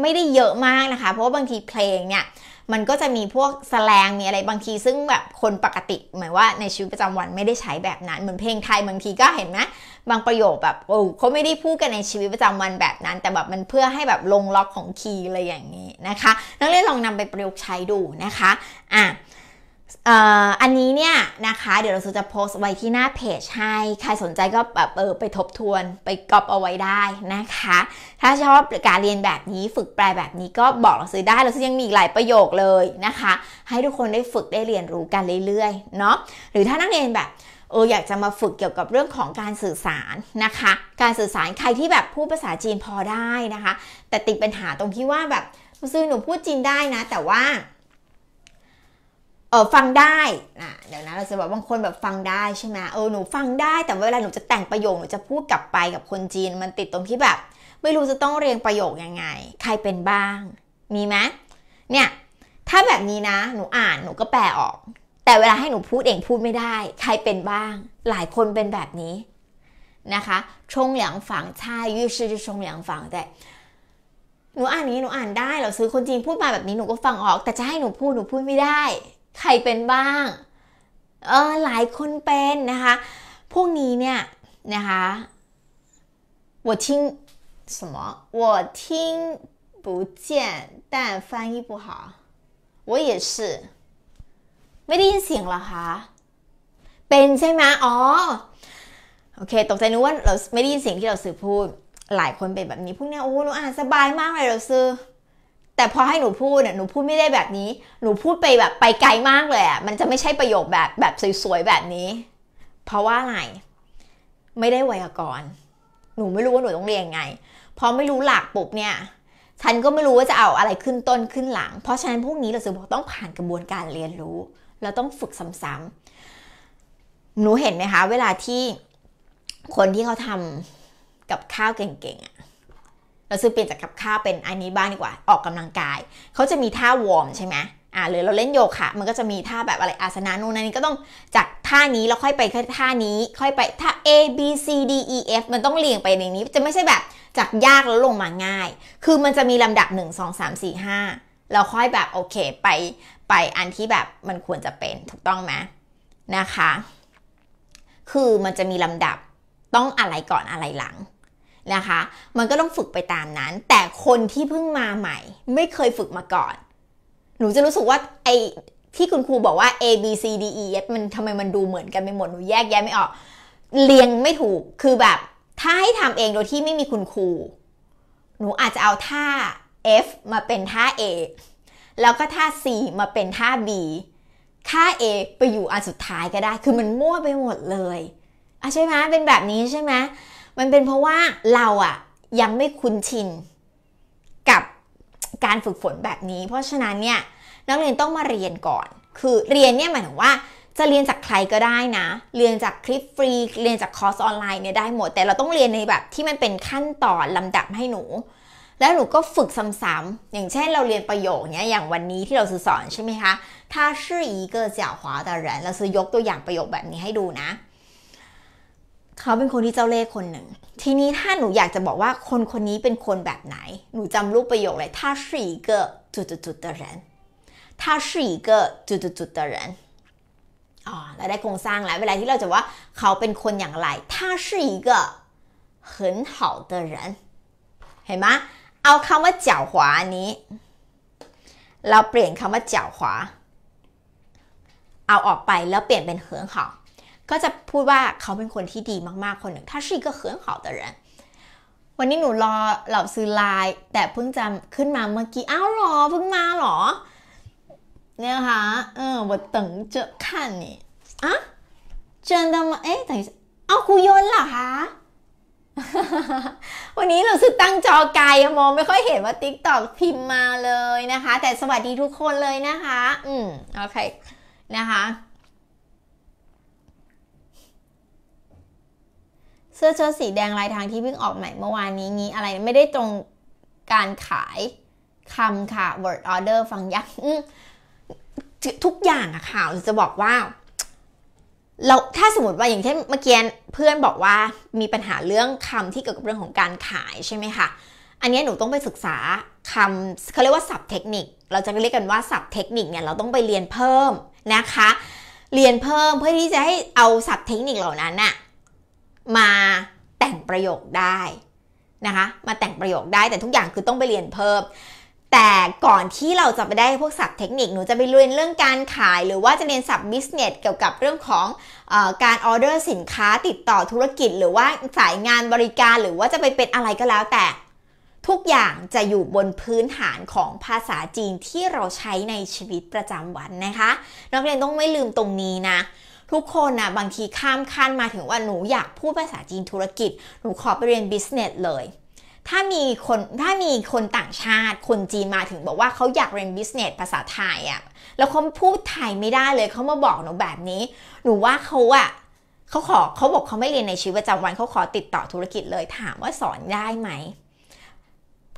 ไม่ได้เยอะมากนะคะ เพราะว่าบางทีเพลงเนี่ย มันก็จะมีพวกสแลงมีอะไรบางทีซึ่งแบบคนปกติ หมายว่า ในชีวิตประจำวันไม่ได้ใช้แบบนั้น เหมือนเพลงไทยบางทีก็เห็นไหมบางประโยคแบบโอ้เขาไม่ได้พูดกันในชีวิตประจำวันแบบนั้น แต่แบบมันเพื่อให้แบบลงล็อกของคีย์อะไรอย่างนี้นะคะ นักเรียนลองนำไปประยุกต์ใช้ดูนะคะอ่ะอันนี้เนี่ย นะคะ เดี๋ยวเราจะโพสต์ไว้ที่หน้าเพจให้ ใครสนใจก็แบบเออไปทบทวนไปกอบเอาไว้ได้นะคะ ถ้าชอบการเรียนแบบนี้ฝึกแปลแบบนี้ก็บอกเราซื้อได้ เราซื้อยังมีหลายประโยคเลยนะคะ ให้ทุกคนได้ฝึกได้เรียนรู้กันเรื่อยๆเนาะหรือถ้านักเรียนแบบ เอออยากจะมาฝึกเกี่ยวกับเรื่องของการสื่อสารนะคะการสื่อสารใครที่แบบพูดภาษาจีนพอได้นะคะ แต่ติดปัญหาตรงที่ว่าแบบซื้อหนูพูดจีนได้นะ แต่ว่าเออฟังได้นะเดี๋ยวนะเราจะบอกบางคนแบบฟังได้ใช่ไหมเออหนูฟังได้ แต่เวลาหนูจะแต่งประโยคหนูจะพูดกลับไปกับคนจีนมันติดตรงที่แบบ ไม่รู้จะต้องเรียงประโยคยังไง ใครเป็นบ้าง มีไหมเนี่ยถ้าแบบนี้นะหนูอ่านหนูก็แปลออก แต่เวลาให้หนูพูดเองพูดไม่ได้ ใครเป็นบ้าง หลายคนเป็นแบบนี้นะคะชงเหลียงฝังใช่ยูชื่อชงเหลียงฝังแต่หนูอ่านนี้หนูอ่านได้เราซื้อคนจีนพูดมาแบบนี้หนูก็ฟังออกแต่จะให้หนูพูดหนูพูดไม่ได้ใครเป็นบ้าง เออ หลายคนเป็นนะคะ พวกนี้เนี่ยนะคะ我听什么我听不见但翻译不好我也是ไม่ได้ยินเสียงหรอคะ เป็นใช่ไหมอ๋อ โอเค ตกใจนึกว่าเราไม่ได้ยินเสียงที่เราสื่อพูด หลายคนเป็นแบบนี้ พวกนี้โอ้เราอ่านสบายมากเลยเราซื้อแต่พอให้หนูพูดเนี่ยหนูพูดไม่ได้แบบนี้ หนูพูดไปแบบไปไกลมากเลยอะ่ะ มันจะไม่ใช่ประโยคแบบแบบสวยๆแบบนี้ เพราะว่าอะไร ไม่ได้ไวยากรณ์หนูไม่รู้ว่าหนูต้องเรียนไงพอไม่รู้หลักปุบเนี่ย ฉันก็ไม่รู้ว่าจะเอาอะไรขึ้นต้นขึ้นหลัง เพราะฉะนั้นพวกนี้เราจะบอกต้องผ่านกระบวนการเรียนรู้เราต้องฝึกซ้ำๆหนูเห็นไหมคะเวลาที่คนที่เขาทำกับข้าวเก่งๆอะเราซื้อเปลี่ยนจากกับข้าวเป็นอันนี้บ้างดีกว่า ออกกำลังกายเขาจะมีท่าวอร์มใช่ไหมอ่าหรือเราเล่นโยคะมันก็จะมีท่าแบบอะไรอาสนะนู่นน่นนี่ก็ต้องจากท่านี้แล้วค่อยไปท่านี้ค่อยไปท่า A B C D E F มันต้องเรียงไปในนี้จะไม่ใช่แบบจากยากแล้วลงมาง่าย คือมันจะมีลำดับ 1 2 3 4 5 เราค่อยแบบโอเคไปไปอันที่แบบมันควรจะเป็นถูกต้องไหมนะคะ คือมันจะมีลำดับต้องอะไรก่อนอะไรหลังนะคะมันก็ต้องฝึกไปตามนั้น แต่คนที่เพิ่งมาใหม่ ไม่เคยฝึกมาก่อน หนูจะรู้สึกว่าไอที่คุณครูบอกว่า A B C D E F มันทำไมมันดูเหมือนกันไปหมดหนูแยกแยะไม่ออกเรียงไม่ถูกคือแบบ ถ้าให้ทำเองโดยที่ไม่มีคุณครูหนูอาจจะเอาท่า F มาเป็นท่า A แล้วก็ท่า C มาเป็นท่า B ค่า A ไปอยู่อันสุดท้ายก็ได้ คือมันมั่วไปหมดเลยอ่ะใช่ไหมเป็นแบบนี้ใช่ไหมมันเป็นเพราะว่าเราอะยังไม่คุ้นชินกับการฝึกฝนแบบนี้ เพราะฉะนั้นเนี่ยนักเรียนต้องมาเรียนก่อน คือเรียนเนี่ยหมายถึงว่า จะเรียนจากใครก็ได้นะ เรียนจากคลิปฟรี เรียนจากคอร์สออนไลน์เนี่ยได้หมด แต่เราต้องเรียนในแบบที่มันเป็นขั้นตอนลำดับให้หนู แล้วหนูก็ฝึกซ้ำๆอย่างเช่นเราเรียนประโยคเนี้ยอย่างวันนี้ที่เราสื่อสอนใช่ไหมคะ ถ้าชื่ออีเกอร์เจียวหวาแตเแรนเราจะยกตัวอย่างประโยคแบบนี้ให้ดูนะเขาเป็นคนที่เจ้าเล่ห์คนหนึ่ง ทีนี้ถ้าหนูอยากจะบอกว่าคนคนนี้เป็นคนแบบไหน หนูจำรูปประโยคเลยถ้าส是一个จุดจุดจุด的人他是一个จุดจุดจุด的人อ๋อเราได้โครงสร้างแล้วเวลาที่เราจะว่าเขาเป็นคนอย่างไรา他是一个很好的人เห็นไหมเอาคำว่าเจ๋าขวานี้เราเปลี่ยนคำว่าเจ๋าขวาเอาออกไปแล้วเปลี่ยนเป็นเหิงเหาก็จะพูดว่าเขาเป็นคนที่ดีมากๆคนหนึ่งเขา是一个很好的人วันนี้หนูรอเหล่าซื้อไลน์แต่เพิ่งจำขึ้นมาเมื่อกี้อ้าวหรอเพิ่งมาหรอ เนี่ยค่ะเออ我等着看你啊真的吗เอ๊ะ等一下เอาคุยนเหรอคะวันนี้เราซื้อตั้งจอไกลมองไม่ค่อยเห็นว่าิ๊กตอกพิมพ์มาเลยนะคะ แต่สวัสดีทุกคนเลยนะคะ อืมโอเคนะคะเสื้อเชิ้ตสี แดงลายทางที่เพิ่งออกใหม่เมื่อวานนี้งี้อะไรไม่ได้ตรงการขายคำค่ะ word order ฟังยากทุกอย่างอะค่าจะบอกว่าเราถ้าสมมติว่าอย่างเช่นเมื่อกี้เพื่อนบอกว่ามีปัญหาเรื่องคำที่เกี่ยวกับเรื่องของการขายใช่ไหมคะอันนี้หนูต้องไปศึกษาคำเขาเรียกว่าศัพท์เทคนิคเราจะเรียกกันว่าศัพท์เทคนิคเนี่ยเราต้องไปเรียนเพิ่มนะคะ เรียนเพิ่มเพื่อที่จะให้เอาศัพท์เทคนิคเหล่านั้นอะมาแต่งประโยคได้นะคะมาแต่งประโยคได้แต่ทุกอย่างคือต้องไปเรียนเพิ่มแต่ก่อนที่เราจะไปได้พวกศัพท์เทคนิคหนูจะไปเรียนเรื่องการขายหรือว่าจะเรียนศัพท์บิสเนสเกี่ยวกับเรื่องของอการออเดอร์สินค้าติดต่อธุรกิจหรือว่าสายงานบริการหรือว่าจะไปเป็นอะไรก็แล้ว แต่ทุกอย่างจะอยู่บนพื้นฐานของภาษาจีนที่เราใช้ในชีวิตประจำวันนะคะนักเรียนต้องไม่ลืมตรงนี้นะทุกคนนะบางทีข้ามขั้นมาถึงว่าหนูอยากพูดภาษาจีนธุรกิจหนูขอไปเรียนบิสเนสเลย ถ้ามีคนถ้ามีคนต่างชาติคนจีนมาถึงบอกว่าเขาอยากเรียนบิสเนสภาษาไทยอะ่ะแล้วเขาพูดไทยไม่ได้เลยเขามาบอกหนูแบบนี้หนูว่าเขาอะ่ะเขาขอเขาบอกเขาไม่เรียนในชีวิตประจำวันเขาขอติดต่อธุรกิจเลยถามว่าสอนได้ไหม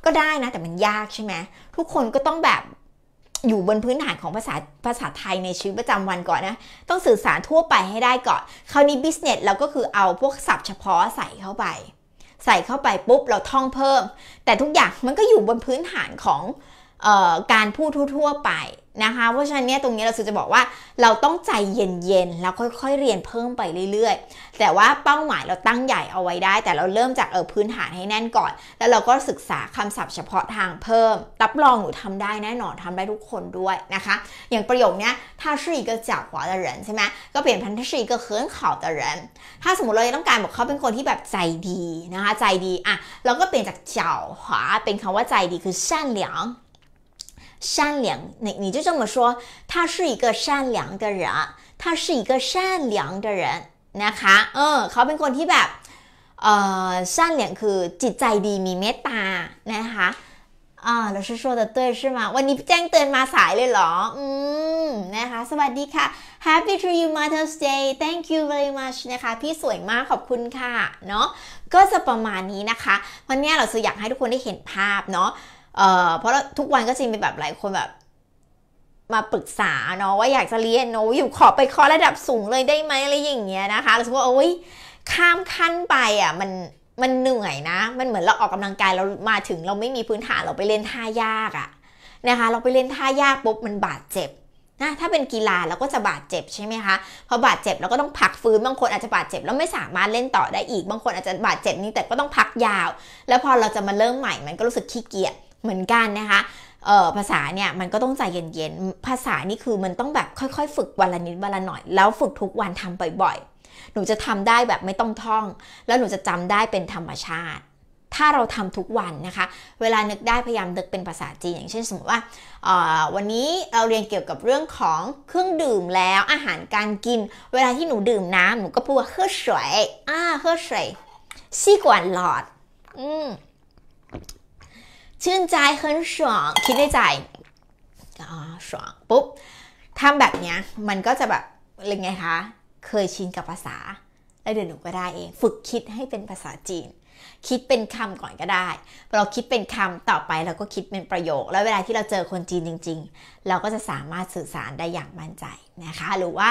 ก็ได้นะแต่มันยากใช่ไหมทุกคนก็ต้องแบบอยู่บนพื้นฐานของภาษาภาษาไทยในชีวิตประจำวันก่อนนะ ต้องสื่อสารทั่วไปให้ได้ก่อนคราวนี้ business เราก็คือเอาพวกศัพท์เฉพาะใส่เข้าไป ใส่เข้าไปปุ๊บเราท่องเพิ่ม แต่ทุกอย่างมันก็อยู่บนพื้นฐานของการพูดทั่วๆไปนะคะ เพราะฉะนั้นเนี่ยตรงนี้เราจะบอกว่าเราต้องใจเย็นๆแล้วค่อยๆ เรียนเพิ่มไปเรื่อยๆ แต่ว่าเป้าหมายเราตั้งใหญ่เอาไว้ได้ แต่เราเริ่มจากเออพื้นฐานให้แน่นก่อน แล้วเราก็ศึกษาคำศัพท์เฉพาะทางเพิ่ม รับรองหนูทำได้แน่นอนทำได้ทุกคนด้วยนะคะ อย่างประโยคนี้ถ้าชื่อ一个狡猾的人ใช่ไหมก็เปลี่ยนพันธุ์ชื่อ一个很好的人ถ้าสมมติเราต้องการบอกเขาเป็นคนที่แบบใจดีนะคะ ใจดี อ่ะ เราก็เปลี่ยนจาก狡猾เป็นคำว่าใจดีคือ善良善良，你你就这么说，他是一个善良的人，他是一个善良的人นะคะเออเขาเป็นคนที่แบบเอ่อ善良คือจิตใจดีมีเมตตานะคะอ่าเราชื่อ说的对是吗วันนี้แจ้งเตือนมาสายเลยเหรออืมนะคะสวัสดีค่ะ Happy to you Mother's Day thank you very much นะคะพี่สวยมากขอบคุณค่ะเนาะก็จะประมาณนี้นะคะวันนี้เราจะอยากให้ทุกคนได้เห็นภาพเนาะเอ่อเพราะทุกวันก็จะมีแบบหลายคนแบบมาปรึกษาเนาะว่าอยากจะเรียนเนาะอยู่ขอไปคอระดับสูงเลยได้ไหมอะไรอย่างเงี้ยนะคะรู้สึกว่าโอ้ยข้ามขั้นไปอ่ะมันมันเหนื่อยนะมันเหมือนเราออกกำลังกายเรามาถึงเราไม่มีพื้นฐานเราไปเล่นท่ายากอ่ะนะคะเราไปเล่นท่ายากปุ๊บมันบาดเจ็บนะถ้าเป็นกีฬาเราก็จะบาดเจ็บใช่ไหมคะพอบาดเจ็บเราก็ต้องพักฟื้นบางคนอาจจะบาดเจ็บแล้วไม่สามารถเล่นต่อได้อีกบางคนอาจจะบาดเจ็บนี้แต่ก็ต้องพักยาว แล้วพอเราจะมาเริ่มใหม่มันก็รู้สึกขี้เกียจเหมือนกันนะคะเออภาษาเนี่ยมันก็ต้องใจเย็นๆ ภาษานี่คือมันต้องแบบค่อยๆฝึกวันละนิดวันละหน่อย แล้วฝึกทุกวันทำบ่อยๆ หนูจะทำได้แบบไม่ต้องท่อง แล้วหนูจะจำได้เป็นธรรมชาติ ถ้าเราทำทุกวันนะคะ เวลานึกได้พยายามนึกเป็นภาษาจีนอย่างเช่นสมมติว่าวันนี้เราเรียนเกี่ยวกับเรื่องของเครื่องดื่มแล้วอาหารการกิน เวลาที่หนูดื่มน้ำหนูก็พูดว่าเครื่อสวย อ่าเครื่อสวย ซี่กวนหลอด อืมชื่นใจเฮินสวงคิดในใจอ๋อสวงปุ๊บทำแบบเนี้ยมันก็จะแบบเป็นไงคะ เคยชินกับภาษาแล้วเดี๋ยวหนูก็ได้เองฝึกคิดให้เป็นภาษาจีน คิดเป็นคำก่อนก็ได้เราคิดเป็นคำต่อไปเราก็คิดเป็นประโยค แล้วเวลาที่เราเจอคนจีนจริง ๆ เราก็จะสามารถสื่อสารได้อย่างมั่นใจนะคะ หรือว่า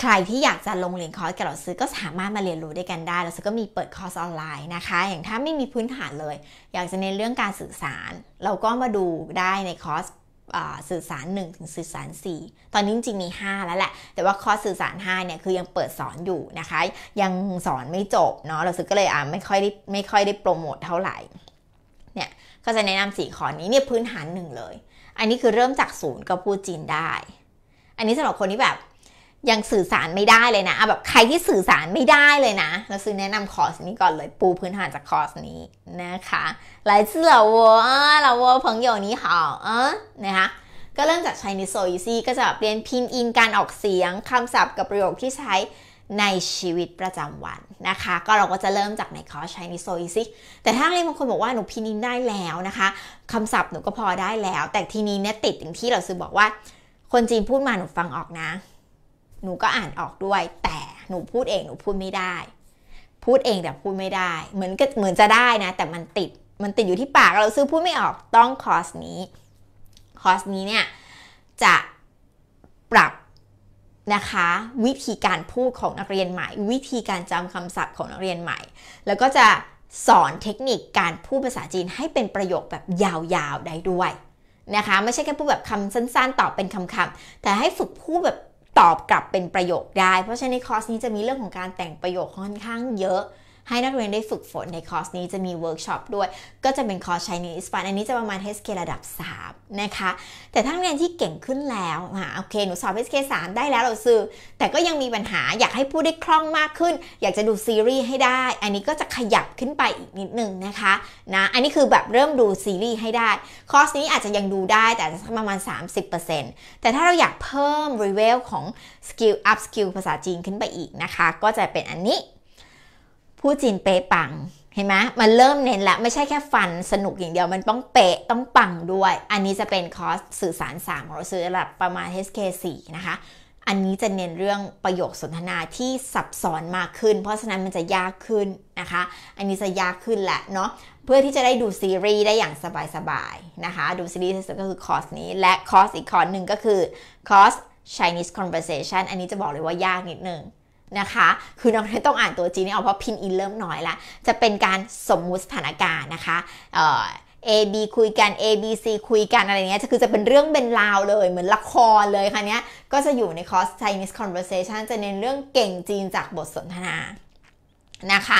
ใครที่อยากจะลงเรียนคอร์สกับเราซื้อก็สามารถมาเรียนรู้ด้วยกันได้เราซื้อก็มีเปิดคอร์สออนไลน์นะคะ อย่างถ้าไม่มีพื้นฐานเลย อยากจะเน้นเรื่องการสื่อสาร เราก็มาดูได้ในคอร์สสื่อสาร1ถึงสื่อสาร4 ตอนนี้จริงมี 5 แล้วแหละ แต่ว่าคอร์สสื่อสาร5เนี่ยคือยังเปิดสอนอยู่นะคะ ยังสอนไม่จบเนาะ เราซื้อก็เลยอ่าไม่ค่อยได้ไม่ค่อยได้โปรโมทเท่าไหร่ เนี่ย ก็จะแนะนำสี่คอร์สนี้เนี่ยพื้นฐานหนึ่งเลย อันนี้คือเริ่มจากศูนย์ก็พูดจีนได้ อันนี้สำหรับคนที่แบบยังสื่อสารไม่ได้เลยนะ แบบใครที่สื่อสารไม่ได้เลยนะ เราซื้อแนะนำคอร์สนี้ก่อนเลยปูพื้นฐานจากคอร์สนี้นะคะหลายทื่อเราวัวเราวัว朋友้好เออนะคะ ก็เริ่มจากใช้นิโซอีซีก็จะแบบเรียนพินอินการออกเสียงคำศัพท์กับประโยคที่ใช้ในชีวิตประจำวันนะคะ ก็เราก็จะเริ่มจากในคอร์สใช้ n e โซอีซีแต่ถ้าใครบางคนบอกว่าหนูพินอินได้แล้วนะคะคำศัพท์หนูก็พอได้แล้ว แต่ทีนี้เนี่ยติดอย่างที่เราซื้อบอกว่าคนจีนพูดมาหนูฟังออกนะหนูก็อ่านออกด้วยแต่หนูพูดเองหนูพูดไม่ได้ พูดเองแต่พูดไม่ได้ เหมือนก็เหมือนจะได้นะแต่มันติดมันติดอยู่ที่ปากเราซื้อพูดไม่ออกต้องคอร์สนี้ คอร์สนี้เนี่ยจะปรับนะคะวิธีการพูดของนักเรียนใหม่วิธีการจำคำศัพท์ของนักเรียนใหม่ แล้วก็จะสอนเทคนิคการพูดภาษาจีนให้เป็นประโยคแบบยาว ๆ ได้ด้วยนะคะไม่ใช่แค่พูดแบบคำสั้นๆตอบเป็นคำๆแต่ให้ฝึกพูดแบบตอบกลับเป็นประโยคได้ เพราะฉะนั้นในคอร์สนี้จะมีเรื่องของการแต่งประโยคค่อนข้างเยอะให้นักเรียนได้ฝึกฝน ในคอร์สนี้จะมีเวิร์กช็อปด้วย ก็จะเป็นคอร์สช h i นอิสปันอันนี้จะประมาณ HSK ระดับ 3 นะคะ แต่ถ้านักเรียนที่เก่งขึ้นแล้วอ่ะโอเค หนูสอบ HSK 3ได้แล้วเราซื้อแต่ก็ยังมีปัญหาอยากให้พูดได้คล่องมากขึ้น อยากจะดูซีรีส์ให้ได้ อันนี้ก็จะขยับขึ้นไปอีกนิดนึงนะคะนะอันนี้คือแบบเริ่มดูซีรีส์ให้ได้คอร์สนี้อาจจะยังดูได้แต่ประมาณ30%แต่ถ้าเราอยากเพิ่มรีเวลของสกิลอัพสกิลภาษาจีนขึ้นไปอีกนะคะ ก็จะเป็นอันนี้ผู้จีนเป๊ะปังเห็นไหมมันเริ่มเน้นละไม่ใช่แค่ฟันสนุกอย่างเดียวมันต้องเป๊ะต้องปังด้วย อันนี้จะเป็นคอร์สสื่อสาร3ของเราซื้อระดับประมาณ HK4 นะคะ อันนี้จะเน้นเรื่องประโยคสนทนาที่ซับซ้อนมากขึ้น เพราะฉะนั้นมันจะยากขึ้นนะคะ อันนี้จะยากขึ้นแหละเนาะเพื่อที่จะได้ดูซีรีส์ได้อย่างสบายๆนะคะ ดูซีรีส์ก็คือคอร์สนี้และคอร์สอีกคอร์สหนึ่งก็คือคอร์ส Chinese conversation อันนี้จะบอกเลยว่ายากนิดนึงนะคะ คือน้องไม่ต้องอ่านตัวจีนนี่เอาเพราะพินอินเริ่มน้อยละจะเป็นการสมมุติสถานการณ์นะคะ เอ่อ A B คุยกัน A B C คุยกันอะไรเงี้ย จะคือจะเป็นเรื่องเป็นราวเลย เหมือนละครเลยค่ะเนี้ย ก็จะอยู่ในคอร์ส Chinese conversation จะเน้นเรื่องเก่งจีนจากบทสนทนา นะคะ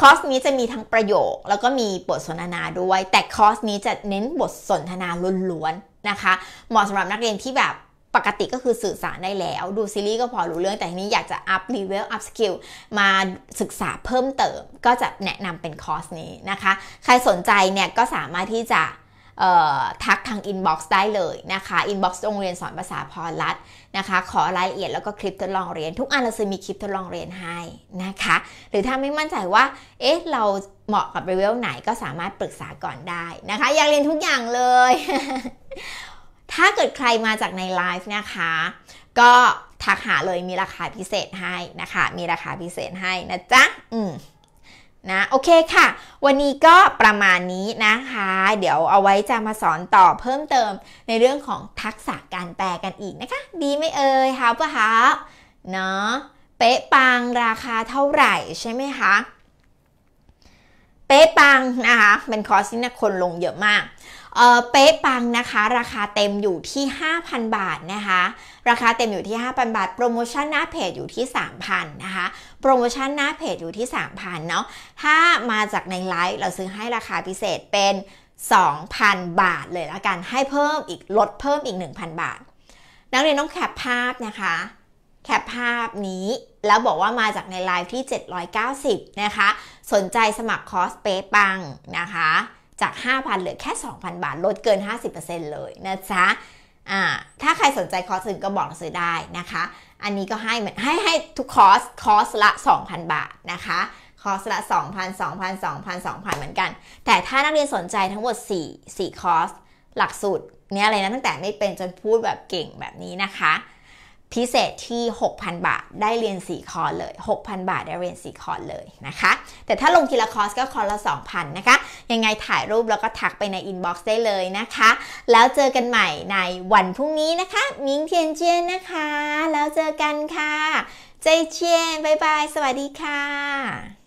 คอร์สนี้จะมีทั้งประโยค แล้วก็มีบทสนทนาด้วย แต่คอร์สนี้จะเน้นบทสนทนาล้วนๆนะคะ เหมาะสำหรับนักเรียนที่แบบปกติก็คือสื่อสารได้แล้ว ดูซีรีส์ก็พอรู้เรื่อง แต่ทีนี้อยากจะอัพรีเวลอัพสกิลมาศึกษาเพิ่มเติม ก็จะแนะนำเป็นคอร์สนี้นะคะใครสนใจเนี่ยก็สามารถที่จะทักทางอินบ็อกซ์ได้เลยนะคะอินบ็อกซ์โรงเรียนสอนภาษาพอลัดนะคะขอรายละเอียดแล้วก็คลิปทดลองเรียนทุกอันเราจะมีคลิปทดลองเรียนให้นะคะ หรือถ้าไม่มั่นใจว่าเอ๊ะเราเหมาะกับเรเวลไหนก็สามารถปรึกษาก่อนได้นะคะ อยากเรียนทุกอย่างเลยถ้าเกิดใครมาจากในไลฟ์นะคะ ก็ทักหาเลยมีราคาพิเศษให้นะคะ มีราคาพิเศษให้นะจ๊ะอืมนะโอเคค่ะ วันนี้ก็ประมาณนี้นะคะ เดี๋ยวเอาไว้จะมาสอนต่อเพิ่มเติมในเรื่องของทักษะการแปลกันอีกนะคะ ดีไหมเอ่ยคะปะาะเนาะเป๊ะปัง ราคาเท่าไหร่ใช่ไหมคะเป๊ะปังนะคะเป็นคอร์สที่นักคนลงเยอะมากเป๊ะปังนะคะ ราคาเต็มอยู่ที่ 5,000 บาทนะคะ ราคาเต็มอยู่ที่ 5,000 บาท โปรโมชั่นหน้าเพจอยู่ที่3,000นะคะโปรโมชั่นหน้าเพจอยู่ที่ 3,000เนาะถ้ามาจากในไลฟ์เราซื้อให้ราคาพิเศษเป็น 2,000 บาทเลยละกันให้เพิ่มอีกลดเพิ่มอีก 1,000 บาท นักเรียนต้องแคปภาพนะคะ แคปภาพนี้แล้วบอกว่ามาจากในไลฟ์ที่ 790 นะคะ สนใจสมัครคอร์สเป๊ะปังนะคะจาก 5,000 เหลือแค่ 2,000 บาท ลดเกิน 50%เลยนะจ๊ะอ่าถ้าใครสนใจคอร์สอื่นก็บอกซื้อได้นะคะ อันนี้ก็ให้เหมือนให้ให้ ทุกคอร์สคอร์สละ 2,000 บาทนะคะ คอร์สละ 2,000 2,000 2,000 2,000 เหมือนกัน แต่ถ้านักเรียนสนใจทั้งหมด 4 4 คอร์สหลักสูตร เนี้ยอะไรนะตั้งแต่ไม่เป็นจนพูดแบบเก่งแบบนี้นะคะพิเศษที่ 6,000 บาท ได้เรียน 4 คอร์สเลย 6,000 บาทได้เรียน 4 คอร์สเลยนะคะ แต่ถ้าลงทีละคอร์สก็คอร์สละ 2,000นะคะ ยังไงถ่ายรูปแล้วก็ทักไปในอินบ็อกซ์ได้เลยนะคะ แล้วเจอกันใหม่ในวันพรุ่งนี้นะคะ มิ้งเทียนเจียนนะคะ แล้วเจอกันค่ะใจเชียนบายบาย สวัสดีค่ะ